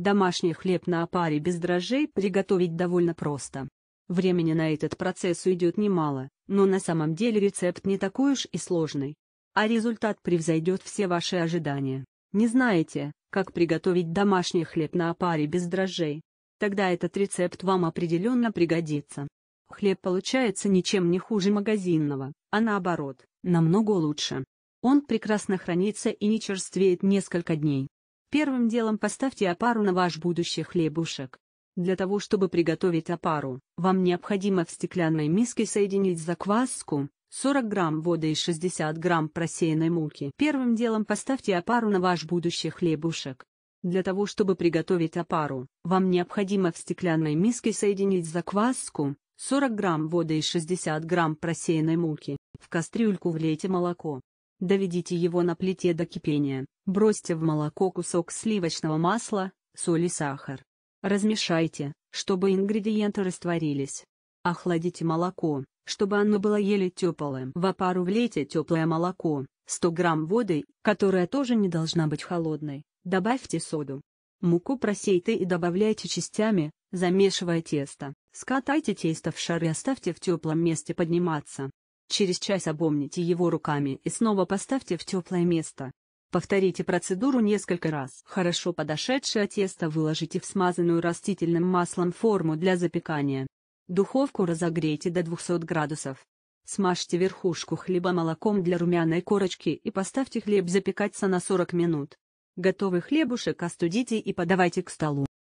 Домашний хлеб на опаре без дрожжей приготовить довольно просто. Времени на этот процесс уйдет немало, но на самом деле рецепт не такой уж и сложный. А результат превзойдет все ваши ожидания. Не знаете, как приготовить домашний хлеб на опаре без дрожжей? Тогда этот рецепт вам определенно пригодится. Хлеб получается ничем не хуже магазинного, а наоборот, намного лучше. Он прекрасно хранится и не черствеет несколько дней. Первым делом поставьте опару на ваш будущий хлебушек. Для того чтобы приготовить опару, вам необходимо в стеклянной миске соединить закваску, 40 грамм воды и 60 грамм просеянной муки. Первым делом поставьте опару на ваш будущий хлебушек. Для того чтобы приготовить опару, вам необходимо в стеклянной миске соединить закваску, 40 грамм воды и 60 грамм просеянной муки. В кастрюльку влейте молоко. Доведите его на плите до кипения, Бросьте в молоко кусок сливочного масла, соль и сахар. Размешайте, чтобы ингредиенты растворились. Охладите молоко, чтобы оно было еле теплым. В опару влейте теплое молоко, 100 грамм воды, которая тоже не должна быть холодной, добавьте соду. Муку просейте и добавляйте частями, замешивая тесто. Скатайте тесто в шар и оставьте в теплом месте подниматься. Через час обомните его руками и снова поставьте в теплое место. Повторите процедуру несколько раз. Хорошо подошедшее тесто выложите в смазанную растительным маслом форму для запекания. Духовку разогрейте до 200 градусов. Смажьте верхушку хлеба молоком для румяной корочки и поставьте хлеб запекаться на 40 минут. Готовый хлебушек остудите и подавайте к столу.